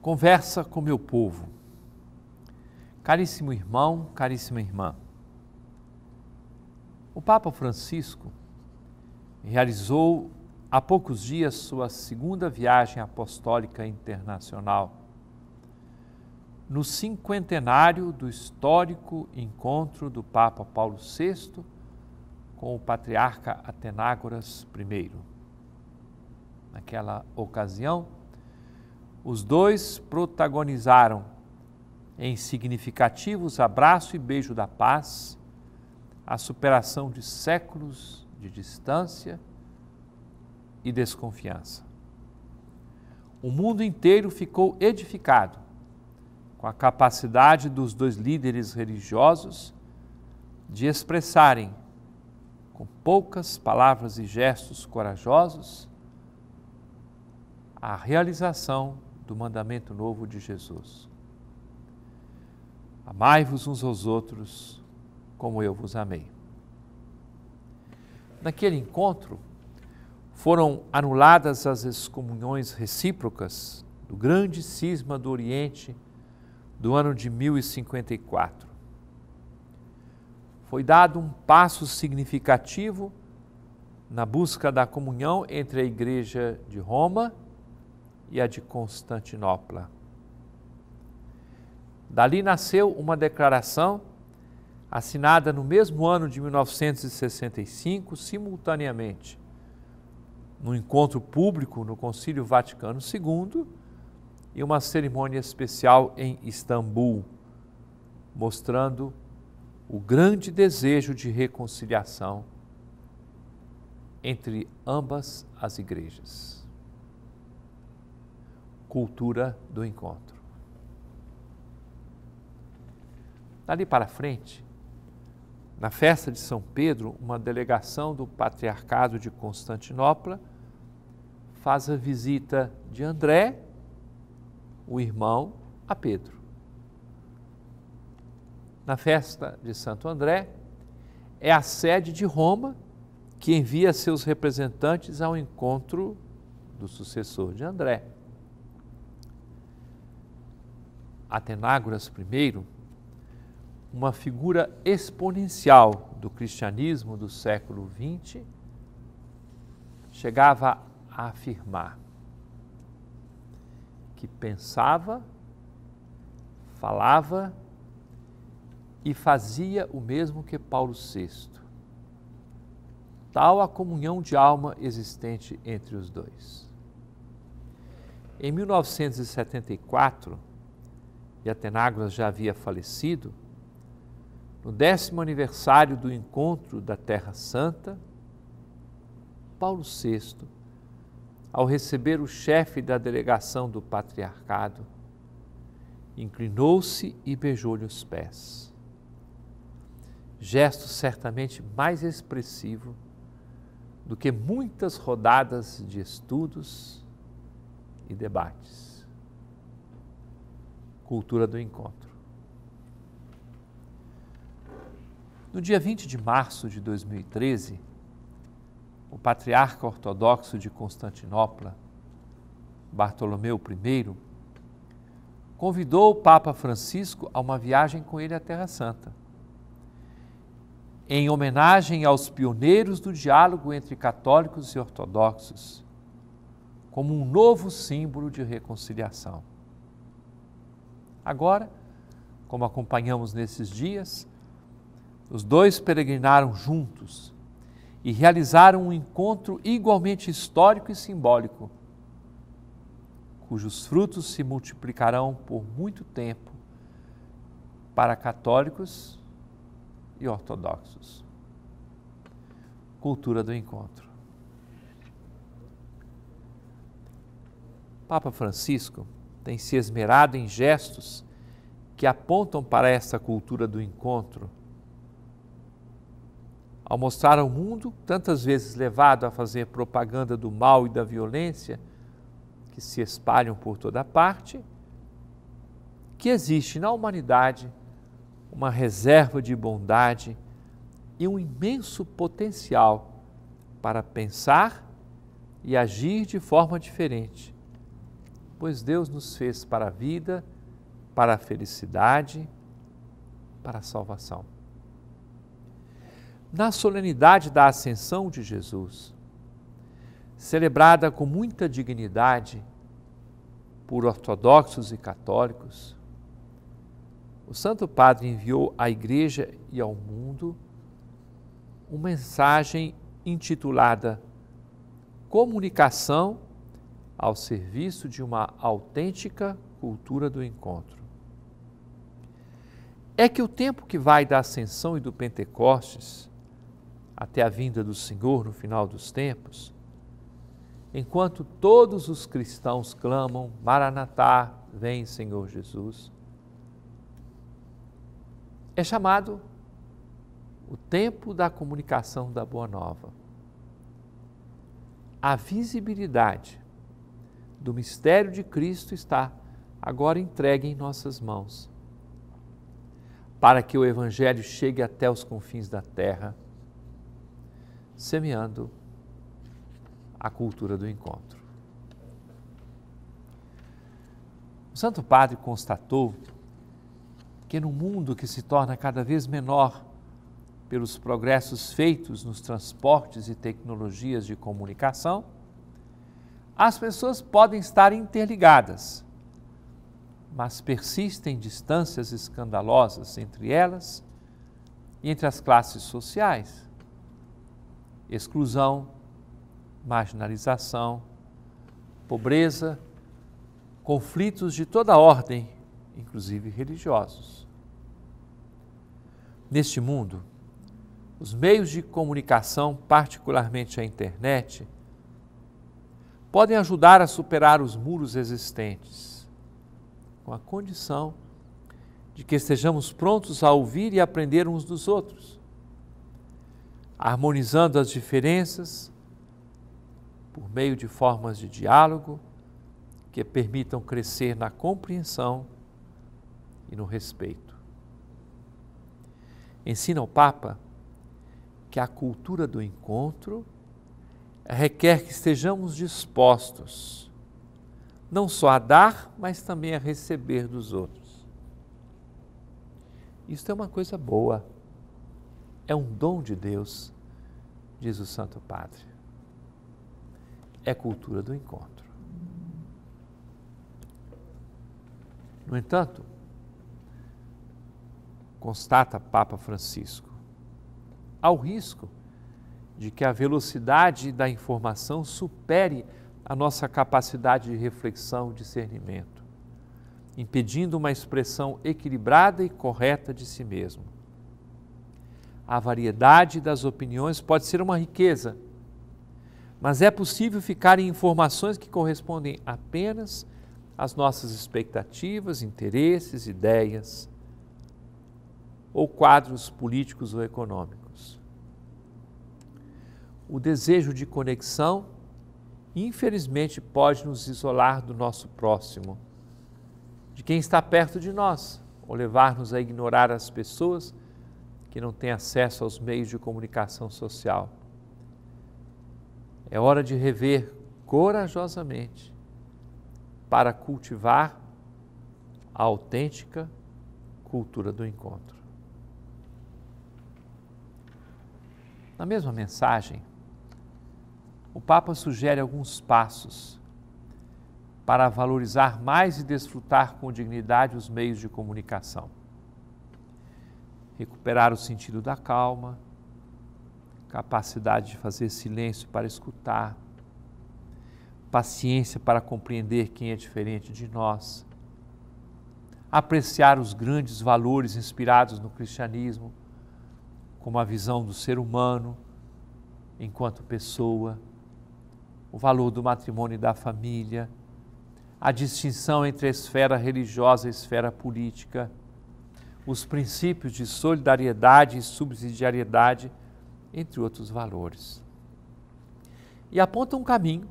conversa com meu povo. Caríssimo irmão, caríssima irmã, o Papa Francisco realizou há poucos dias sua segunda viagem apostólica internacional, no cinquentenário do histórico encontro do Papa Paulo VI com o patriarca Atenágoras I. Naquela ocasião, os dois protagonizaram, em significativos abraço e beijo da paz, a superação de séculos de distância e desconfiança. O mundo inteiro ficou edificado com a capacidade dos dois líderes religiosos de expressarem, com poucas palavras e gestos corajosos, a realização do mandamento novo de Jesus. Amai-vos uns aos outros como eu vos amei. Naquele encontro, foram anuladas as excomunhões recíprocas do grande cisma do Oriente do ano de 1054. Foi dado um passo significativo na busca da comunhão entre a Igreja de Roma e e a de Constantinopla. Dali nasceu uma declaração assinada no mesmo ano de 1965, simultaneamente, num encontro público no Concílio Vaticano II e uma cerimônia especial em Istambul, mostrando o grande desejo de reconciliação entre ambas as igrejas cultura do encontro. Dali para frente, na festa de São Pedro, uma delegação do Patriarcado de Constantinopla faz a visita de André, o irmão, a Pedro. Na festa de Santo André, é a sede de Roma que envia seus representantes ao encontro do sucessor de André. Atenágoras I, uma figura exponencial do cristianismo do século XX, chegava a afirmar que pensava, falava e fazia o mesmo que Paulo VI. Tal a comunhão de alma existente entre os dois. Em 1974, e Atenágoras já havia falecido, no décimo aniversário do encontro da Terra Santa, Paulo VI, ao receber o chefe da delegação do patriarcado, inclinou-se e beijou-lhe os pés. Gesto certamente mais expressivo do que muitas rodadas de estudos e debates cultura do encontro. No dia 20 de março de 2013, o patriarca ortodoxo de Constantinopla, Bartolomeu I, convidou o Papa Francisco a uma viagem com ele à Terra Santa. Em homenagem aos pioneiros do diálogo entre católicos e ortodoxos, como um novo símbolo de reconciliação. Agora, como acompanhamos nesses dias, os dois peregrinaram juntos e realizaram um encontro igualmente histórico e simbólico, cujos frutos se multiplicarão por muito tempo para católicos e ortodoxos. Cultura do encontro. Papa Francisco tem se esmerado em gestos que apontam para essa cultura do encontro. Ao mostrar ao mundo, tantas vezes levado a fazer propaganda do mal e da violência, que se espalham por toda parte, que existe na humanidade uma reserva de bondade e um imenso potencial para pensar e agir de forma diferente pois Deus nos fez para a vida, para a felicidade, para a salvação. Na solenidade da Ascensão de Jesus, celebrada com muita dignidade por ortodoxos e católicos, o Santo Padre enviou à Igreja e ao mundo uma mensagem intitulada Comunicação ao serviço de uma autêntica cultura do encontro. É que o tempo que vai da ascensão e do Pentecostes até a vinda do Senhor no final dos tempos, enquanto todos os cristãos clamam: Maranatá, vem Senhor Jesus, é chamado o tempo da comunicação da Boa Nova. A visibilidade do mistério de Cristo está agora entregue em nossas mãos, para que o Evangelho chegue até os confins da terra, semeando a cultura do encontro. O Santo Padre constatou que no mundo que se torna cada vez menor pelos progressos feitos nos transportes e tecnologias de comunicação, as pessoas podem estar interligadas, mas persistem distâncias escandalosas entre elas e entre as classes sociais. Exclusão, marginalização, pobreza, conflitos de toda ordem, inclusive religiosos. Neste mundo, os meios de comunicação, particularmente a internet, podem ajudar a superar os muros existentes, com a condição de que estejamos prontos a ouvir e aprender uns dos outros, harmonizando as diferenças por meio de formas de diálogo que permitam crescer na compreensão e no respeito. Ensina o Papa que a cultura do encontro requer que estejamos dispostos não só a dar, mas também a receber dos outros. Isso é uma coisa boa, é um dom de Deus, diz o Santo Padre. É cultura do encontro. No entanto, constata Papa Francisco, há o risco de que a velocidade da informação supere a nossa capacidade de reflexão, discernimento, impedindo uma expressão equilibrada e correta de si mesmo. A variedade das opiniões pode ser uma riqueza, mas é possível ficar em informações que correspondem apenas às nossas expectativas, interesses, ideias ou quadros políticos ou econômicos o desejo de conexão, infelizmente, pode nos isolar do nosso próximo, de quem está perto de nós, ou levar-nos a ignorar as pessoas que não têm acesso aos meios de comunicação social. É hora de rever corajosamente para cultivar a autêntica cultura do encontro. Na mesma mensagem, o Papa sugere alguns passos para valorizar mais e desfrutar com dignidade os meios de comunicação. Recuperar o sentido da calma, capacidade de fazer silêncio para escutar, paciência para compreender quem é diferente de nós, apreciar os grandes valores inspirados no cristianismo, como a visão do ser humano enquanto pessoa o valor do matrimônio e da família, a distinção entre a esfera religiosa e a esfera política, os princípios de solidariedade e subsidiariedade, entre outros valores. E aponta um caminho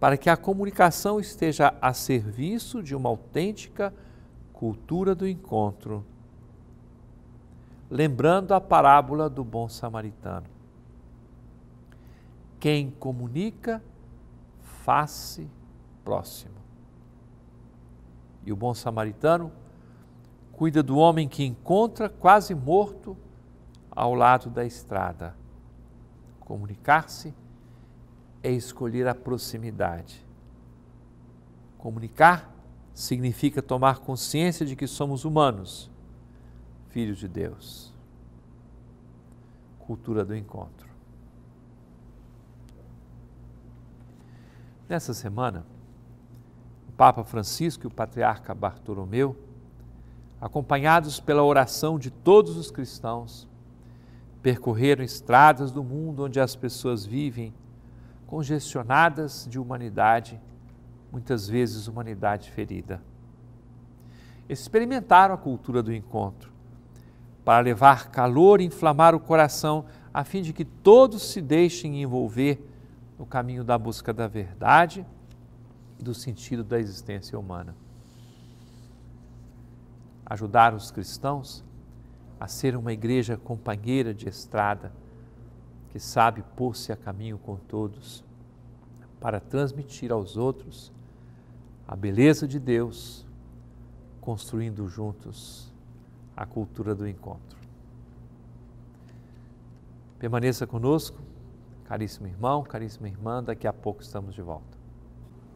para que a comunicação esteja a serviço de uma autêntica cultura do encontro, lembrando a parábola do bom samaritano. Quem comunica, face próximo. E o bom samaritano cuida do homem que encontra quase morto ao lado da estrada. Comunicar-se é escolher a proximidade. Comunicar significa tomar consciência de que somos humanos, filhos de Deus. Cultura do encontro. Nessa semana, o Papa Francisco e o Patriarca Bartolomeu, acompanhados pela oração de todos os cristãos, percorreram estradas do mundo onde as pessoas vivem congestionadas de humanidade, muitas vezes humanidade ferida. Experimentaram a cultura do encontro para levar calor e inflamar o coração a fim de que todos se deixem envolver no caminho da busca da verdade e do sentido da existência humana. Ajudar os cristãos a ser uma igreja companheira de estrada, que sabe pôr-se a caminho com todos, para transmitir aos outros a beleza de Deus, construindo juntos a cultura do encontro. Permaneça conosco Caríssimo irmão, caríssima irmã, daqui a pouco estamos de volta.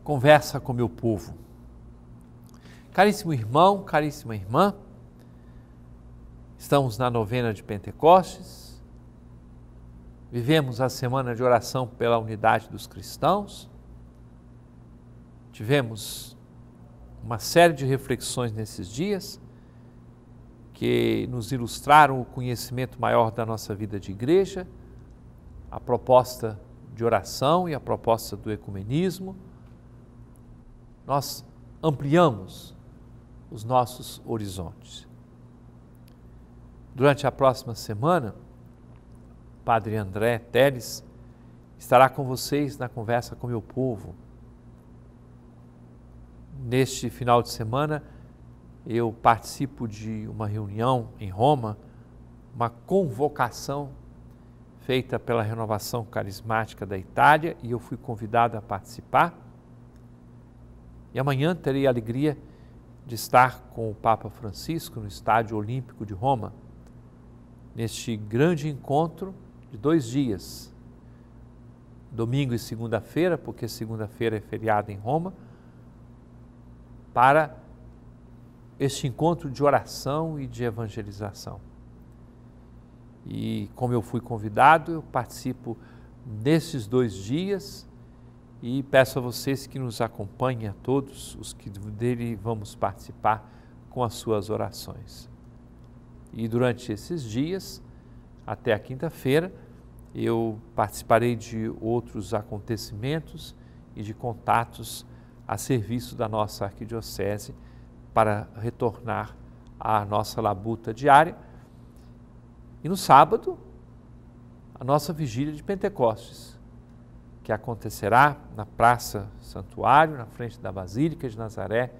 Conversa com meu povo. Caríssimo irmão, caríssima irmã, estamos na novena de Pentecostes, vivemos a semana de oração pela unidade dos cristãos, tivemos uma série de reflexões nesses dias que nos ilustraram o conhecimento maior da nossa vida de igreja a proposta de oração e a proposta do ecumenismo, nós ampliamos os nossos horizontes. Durante a próxima semana, Padre André Teles estará com vocês na conversa com meu povo. Neste final de semana, eu participo de uma reunião em Roma, uma convocação feita pela Renovação Carismática da Itália e eu fui convidado a participar. E amanhã terei a alegria de estar com o Papa Francisco no Estádio Olímpico de Roma, neste grande encontro de dois dias, domingo e segunda-feira, porque segunda-feira é feriado em Roma, para este encontro de oração e de evangelização. E como eu fui convidado, eu participo nesses dois dias e peço a vocês que nos acompanhem, a todos os que dele vamos participar, com as suas orações. E durante esses dias, até a quinta-feira, eu participarei de outros acontecimentos e de contatos a serviço da nossa arquidiocese para retornar à nossa labuta diária e no sábado, a nossa vigília de Pentecostes, que acontecerá na Praça Santuário, na frente da Basílica de Nazaré,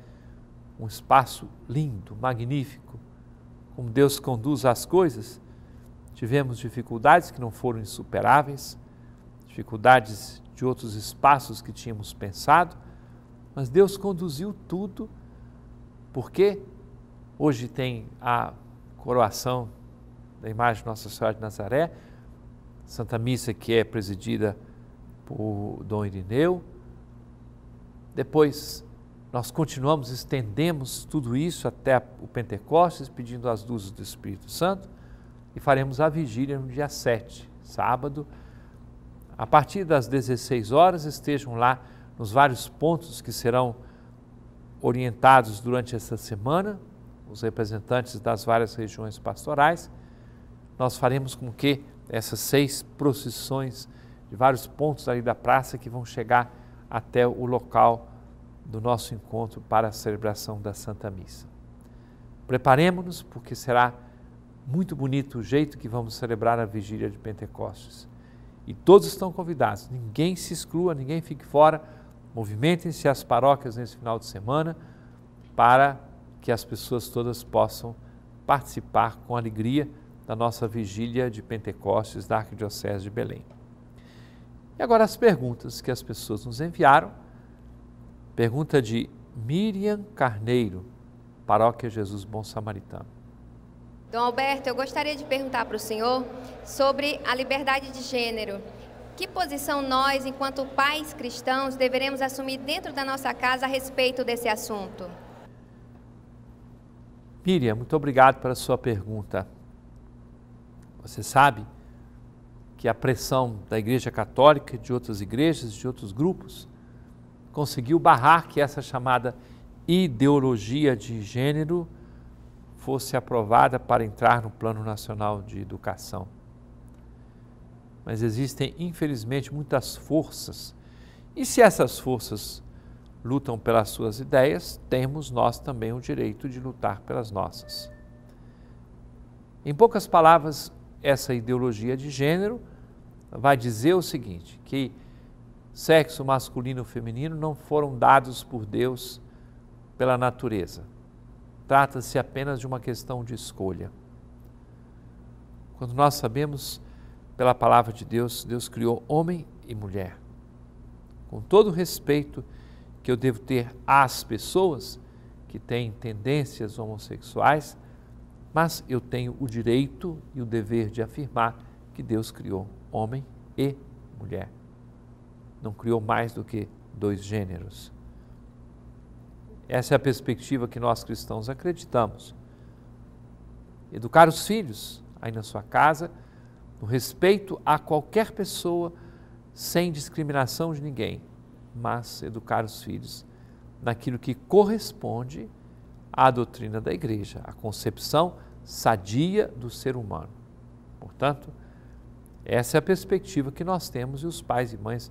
um espaço lindo, magnífico, como Deus conduz as coisas. Tivemos dificuldades que não foram insuperáveis, dificuldades de outros espaços que tínhamos pensado, mas Deus conduziu tudo, porque hoje tem a coroação da imagem de Nossa Senhora de Nazaré, Santa Missa que é presidida por Dom Irineu. Depois nós continuamos, estendemos tudo isso até o Pentecostes, pedindo as luzes do Espírito Santo e faremos a vigília no dia 7, sábado. A partir das 16 horas, estejam lá nos vários pontos que serão orientados durante essa semana, os representantes das várias regiões pastorais, nós faremos com que essas seis procissões de vários pontos ali da praça que vão chegar até o local do nosso encontro para a celebração da Santa Missa. Preparemos-nos, porque será muito bonito o jeito que vamos celebrar a vigília de Pentecostes. E todos estão convidados, ninguém se exclua, ninguém fique fora. Movimentem-se as paróquias nesse final de semana para que as pessoas todas possam participar com alegria da nossa vigília de Pentecostes da Arquidiocese de Belém. E agora as perguntas que as pessoas nos enviaram. Pergunta de Miriam Carneiro, Paróquia Jesus Bom Samaritano. Dom Alberto, eu gostaria de perguntar para o senhor sobre a liberdade de gênero. Que posição nós, enquanto pais cristãos, deveremos assumir dentro da nossa casa a respeito desse assunto? Miriam, muito obrigado pela sua pergunta. Você sabe que a pressão da Igreja Católica, de outras igrejas, de outros grupos, conseguiu barrar que essa chamada ideologia de gênero fosse aprovada para entrar no Plano Nacional de Educação. Mas existem, infelizmente, muitas forças. E se essas forças lutam pelas suas ideias, temos nós também o direito de lutar pelas nossas. Em poucas palavras, essa ideologia de gênero vai dizer o seguinte: que sexo masculino e feminino não foram dados por Deus pela natureza. Trata-se apenas de uma questão de escolha. Quando nós sabemos pela palavra de Deus, Deus criou homem e mulher. Com todo o respeito que eu devo ter às pessoas que têm tendências homossexuais, mas eu tenho o direito e o dever de afirmar que Deus criou homem e mulher. Não criou mais do que dois gêneros. Essa é a perspectiva que nós cristãos acreditamos. Educar os filhos aí na sua casa, no respeito a qualquer pessoa, sem discriminação de ninguém, mas educar os filhos naquilo que corresponde à doutrina da igreja, a concepção sadia do ser humano. Portanto, essa é a perspectiva que nós temos e os pais e mães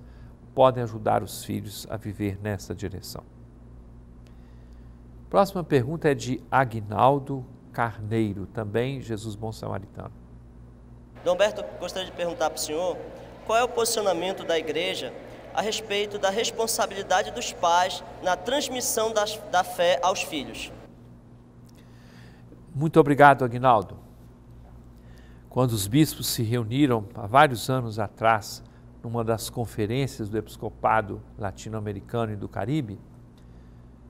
podem ajudar os filhos a viver nessa direção. Próxima pergunta é de Agnaldo Carneiro, também Jesus Bom Samaritano. Berto gostaria de perguntar para o senhor qual é o posicionamento da igreja a respeito da responsabilidade dos pais na transmissão das, da fé aos filhos. Muito obrigado, Agnaldo. Quando os bispos se reuniram há vários anos atrás, numa das conferências do Episcopado Latino-Americano e do Caribe,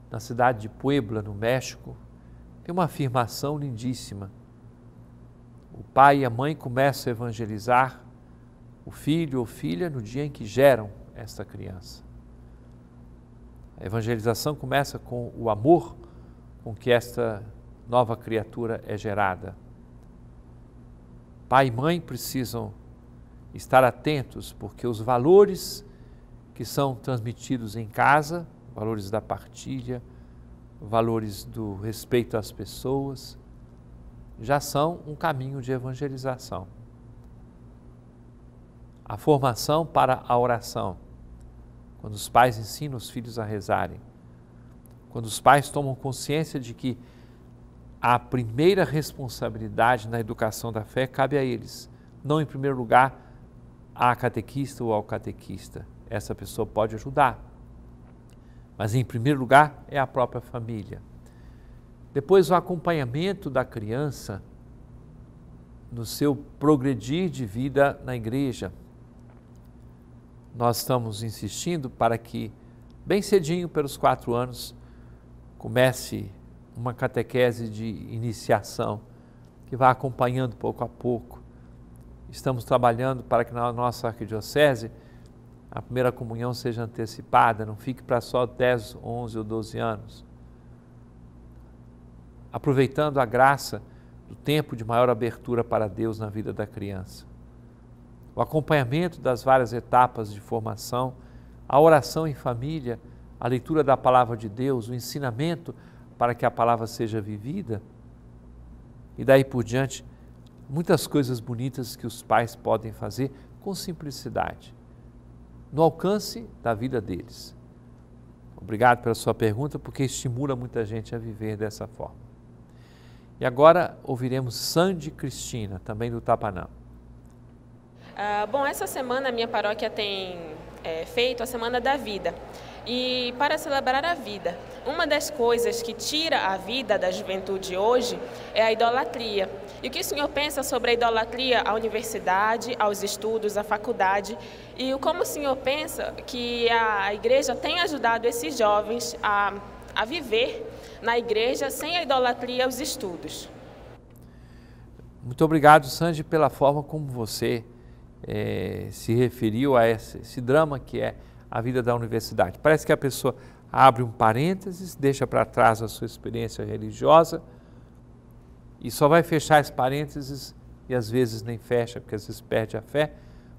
na cidade de Puebla, no México, tem uma afirmação lindíssima. O pai e a mãe começam a evangelizar o filho ou filha no dia em que geram esta criança. A evangelização começa com o amor com que esta nova criatura é gerada. Pai e mãe precisam estar atentos, porque os valores que são transmitidos em casa, valores da partilha, valores do respeito às pessoas, já são um caminho de evangelização. A formação para a oração, quando os pais ensinam os filhos a rezarem, quando os pais tomam consciência de que a primeira responsabilidade na educação da fé cabe a eles, não em primeiro lugar à catequista ou ao catequista. Essa pessoa pode ajudar, mas em primeiro lugar é a própria família. Depois, o acompanhamento da criança no seu progredir de vida na igreja. Nós estamos insistindo para que, bem cedinho, pelos quatro anos, comece uma catequese de iniciação que vai acompanhando pouco a pouco. Estamos trabalhando para que na nossa arquidiocese a primeira comunhão seja antecipada, não fique para só 10, 11 ou 12 anos. Aproveitando a graça do tempo de maior abertura para Deus na vida da criança. O acompanhamento das várias etapas de formação, a oração em família, a leitura da palavra de Deus, o ensinamento para que a palavra seja vivida. E daí por diante, muitas coisas bonitas que os pais podem fazer com simplicidade, no alcance da vida deles. Obrigado pela sua pergunta, porque estimula muita gente a viver dessa forma. E agora ouviremos Sandy Cristina, também do Tapanã. Ah, bom, essa semana a minha paróquia tem é, feito a Semana da Vida e para celebrar a vida. Uma das coisas que tira a vida da juventude hoje é a idolatria. E o que o senhor pensa sobre a idolatria à universidade, aos estudos, à faculdade? E como o senhor pensa que a igreja tem ajudado esses jovens a, a viver na igreja sem a idolatria aos estudos? Muito obrigado, Sanji, pela forma como você é, se referiu a esse, esse drama que é a vida da universidade. Parece que a pessoa abre um parênteses, deixa para trás a sua experiência religiosa e só vai fechar esse parênteses e às vezes nem fecha, porque às vezes perde a fé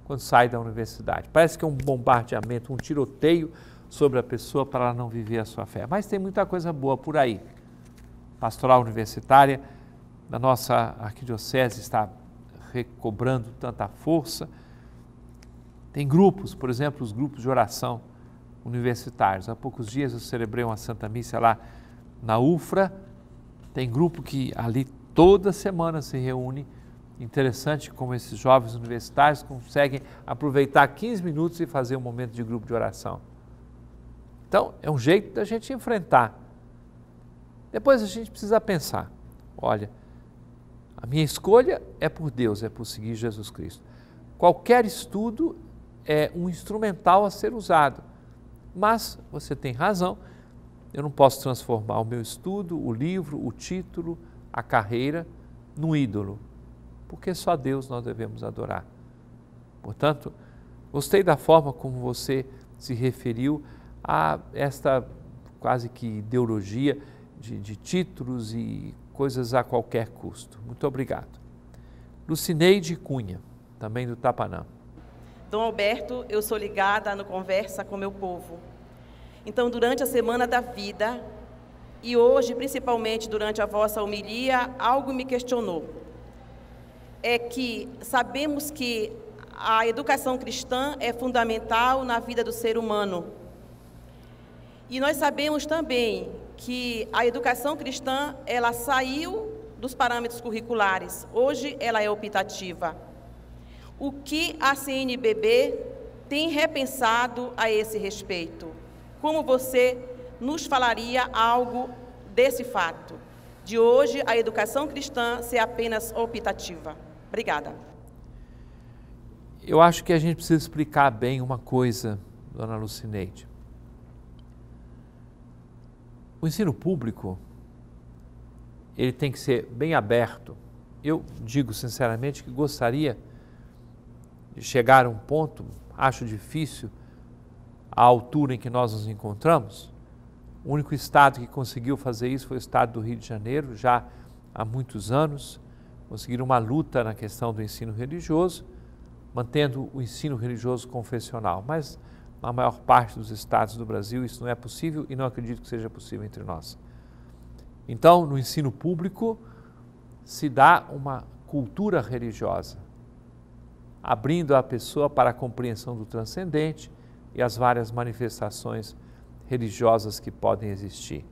quando sai da universidade. Parece que é um bombardeamento, um tiroteio sobre a pessoa para ela não viver a sua fé. Mas tem muita coisa boa por aí. Pastoral universitária, da nossa arquidiocese está recobrando tanta força tem grupos, por exemplo, os grupos de oração universitários. Há poucos dias eu celebrei uma Santa Missa lá na UFRA. Tem grupo que ali toda semana se reúne. Interessante como esses jovens universitários conseguem aproveitar 15 minutos e fazer um momento de grupo de oração. Então, é um jeito da gente enfrentar. Depois a gente precisa pensar: olha, a minha escolha é por Deus, é por seguir Jesus Cristo. Qualquer estudo é um instrumental a ser usado. Mas você tem razão, eu não posso transformar o meu estudo, o livro, o título, a carreira num ídolo, porque só Deus nós devemos adorar. Portanto, gostei da forma como você se referiu a esta quase que ideologia de, de títulos e coisas a qualquer custo. Muito obrigado. Lucineide Cunha, também do Tapanã. Dom Alberto, eu sou ligada no Conversa com meu povo. Então, durante a Semana da Vida, e hoje, principalmente durante a vossa homilia, algo me questionou. É que sabemos que a educação cristã é fundamental na vida do ser humano. E nós sabemos também que a educação cristã, ela saiu dos parâmetros curriculares. Hoje ela é optativa o que a CNBB tem repensado a esse respeito? Como você nos falaria algo desse fato, de hoje a educação cristã ser apenas optativa? Obrigada. Eu acho que a gente precisa explicar bem uma coisa, dona Lucineide. O ensino público, ele tem que ser bem aberto. Eu digo sinceramente que gostaria de chegar a um ponto, acho difícil, à altura em que nós nos encontramos. O único estado que conseguiu fazer isso foi o estado do Rio de Janeiro, já há muitos anos. Conseguiram uma luta na questão do ensino religioso, mantendo o ensino religioso confessional. Mas na maior parte dos estados do Brasil isso não é possível e não acredito que seja possível entre nós. Então, no ensino público, se dá uma cultura religiosa, abrindo a pessoa para a compreensão do transcendente e as várias manifestações religiosas que podem existir.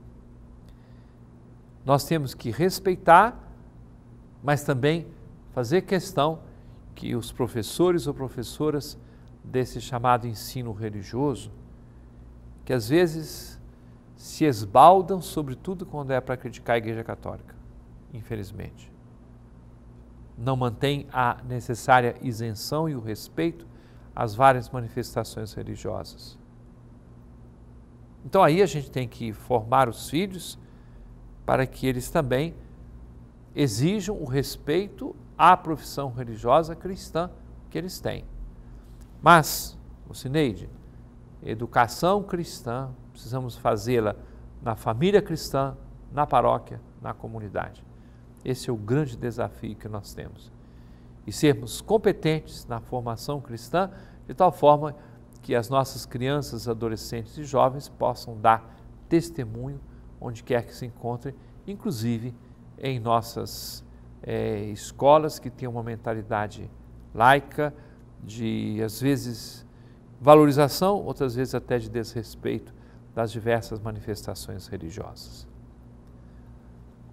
Nós temos que respeitar, mas também fazer questão que os professores ou professoras desse chamado ensino religioso, que às vezes se esbaldam, sobretudo quando é para criticar a Igreja Católica, infelizmente não mantém a necessária isenção e o respeito às várias manifestações religiosas. Então aí a gente tem que formar os filhos para que eles também exijam o respeito à profissão religiosa cristã que eles têm. Mas, sineide, educação cristã, precisamos fazê-la na família cristã, na paróquia, na comunidade. Esse é o grande desafio que nós temos. E sermos competentes na formação cristã, de tal forma que as nossas crianças, adolescentes e jovens possam dar testemunho onde quer que se encontrem, inclusive em nossas é, escolas que têm uma mentalidade laica, de às vezes valorização, outras vezes até de desrespeito das diversas manifestações religiosas.